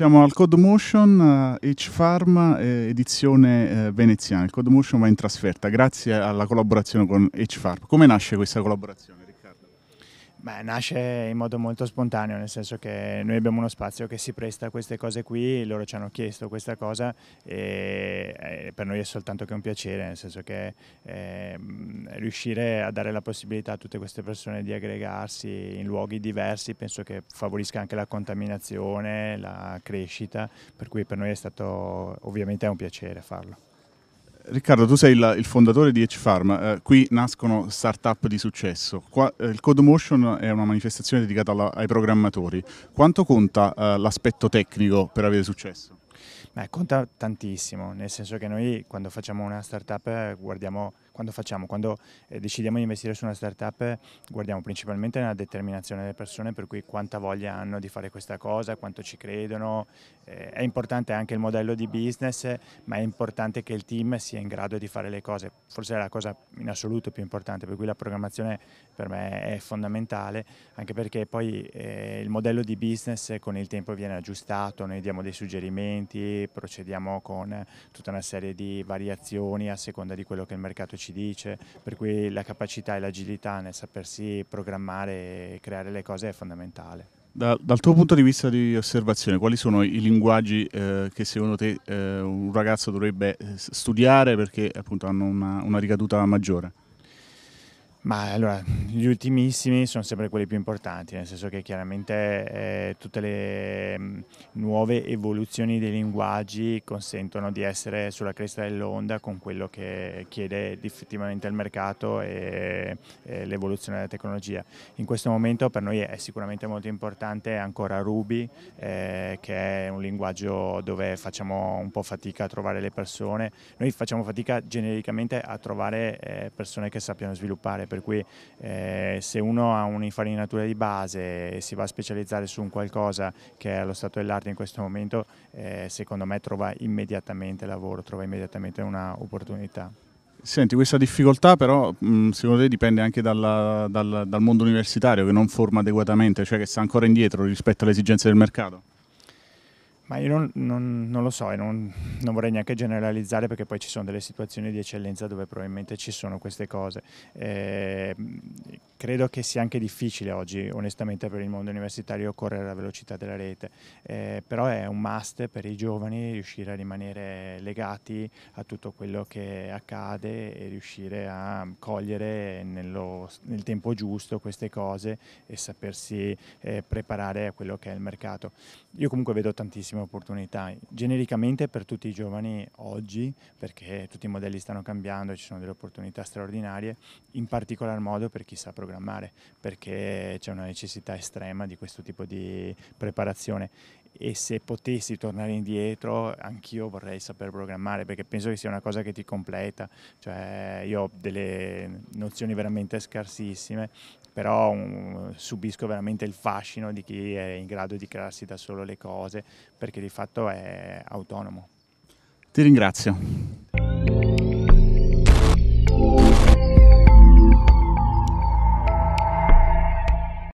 Siamo al Code Motion uh, eh, H-Farm eh, edizione eh, veneziana. Il Code Motion va in trasferta grazie alla collaborazione con H-Farm. Come nasce questa collaborazione? Beh, nasce in modo molto spontaneo, nel senso che noi abbiamo uno spazio che si presta a queste cose qui, loro ci hanno chiesto questa cosa e eh, per noi è soltanto che un piacere, nel senso che eh, riuscire a dare la possibilità a tutte queste persone di aggregarsi in luoghi diversi penso che favorisca anche la contaminazione, la crescita, per cui per noi è stato ovviamente è un piacere farlo. Riccardo, tu sei il, il fondatore di H-Farm, eh, qui nascono start-up di successo. Qua, eh, il Code Motion è una manifestazione dedicata alla, ai programmatori. Quanto conta eh, l'aspetto tecnico per avere successo? Beh, conta tantissimo, nel senso che noi quando facciamo una startup guardiamo, quando, facciamo, quando eh, decidiamo di investire su una startup guardiamo principalmente nella determinazione delle persone, per cui quanta voglia hanno di fare questa cosa, quanto ci credono. Eh, è importante anche il modello di business, ma è importante che il team sia in grado di fare le cose. Forse è la cosa in assoluto più importante, per cui la programmazione per me è fondamentale, anche perché poi eh, il modello di business con il tempo viene aggiustato, noi diamo dei suggerimenti avanti procediamo con tutta una serie di variazioni a seconda di quello che il mercato ci dice, per cui la capacità e l'agilità nel sapersi programmare e creare le cose è fondamentale. Da, dal tuo punto di vista di osservazione, quali sono i linguaggi eh, che secondo te eh, un ragazzo dovrebbe eh, studiare perché appunto hanno una, una ricaduta maggiore? Ma allora, gli ultimissimi sono sempre quelli più importanti, nel senso che chiaramente eh, tutte le mh, mm, nuove evoluzioni dei linguaggi consentono di essere sulla cresta dell'onda con quello che chiede effettivamente il mercato e, e l'evoluzione della tecnologia. In questo momento per noi è sicuramente molto importante ancora Ruby, eh, che è un linguaggio dove facciamo un po' fatica a trovare le persone. Noi facciamo fatica genericamente a trovare eh, persone che sappiano sviluppare per cui eh, se uno ha un'infarinatura di base e si va a specializzare su un qualcosa che è allo stato dell'arte in questo momento, eh, secondo me trova immediatamente lavoro, trova immediatamente un'opportunità. Senti, questa difficoltà però mm, secondo te dipende anche dalla, dal, dal mondo universitario che non forma adeguatamente, cioè che sta ancora indietro rispetto alle esigenze del mercato? Ma io non, non, non lo so e non, non, vorrei neanche generalizzare perché poi ci sono delle situazioni di eccellenza dove probabilmente ci sono queste cose. Eh, credo che sia anche difficile oggi, onestamente, per il mondo universitario correre alla velocità della rete, eh, però è un must per i giovani riuscire a rimanere legati a tutto quello che accade e riuscire a cogliere nello, nel tempo giusto queste cose e sapersi eh, preparare a quello che è il mercato. Io comunque vedo tantissimo ottime opportunità genericamente per tutti i giovani oggi perché tutti i modelli stanno cambiando, ci sono delle opportunità straordinarie, in particolar modo per chi sa programmare perché c'è una necessità estrema di questo tipo di preparazione e se potessi tornare indietro anch'io vorrei saper programmare perché penso che sia una cosa che ti completa, cioè io ho delle nozioni veramente scarsissime però um, subisco veramente il fascino di chi è in grado di crearsi da solo le cose perché di fatto è autonomo. Ti ringrazio.